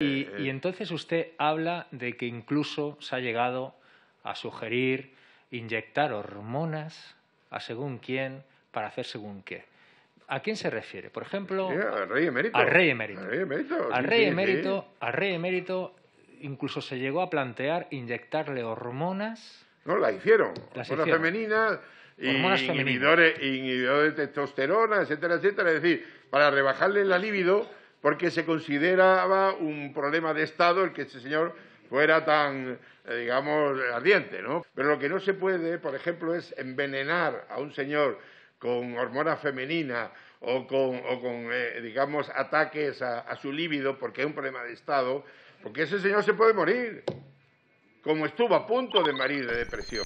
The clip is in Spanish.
Y, eh, eh. entonces usted habla de que incluso se ha llegado a sugerir inyectar hormonas a según quién para hacer según qué. ¿A quién se refiere? Por ejemplo, al rey emérito. Al rey emérito. Al rey emérito, incluso se llegó a plantear inyectarle hormonas. No, la hicieron. hormonas hicieron. femeninas, hormonas inhibidores, femeninas. inhibidores de testosterona, etcétera, etcétera. Es decir, para rebajarle la libido porque se consideraba un problema de Estado el que este señor fuera tan, eh, digamos, ardiente, ¿no? Pero lo que no se puede, por ejemplo, es envenenar a un señor con hormona femenina o con, eh, digamos, ataques a, a su líbido porque es un problema de Estado, porque ese señor se puede morir, como estuvo a punto de morir de depresión.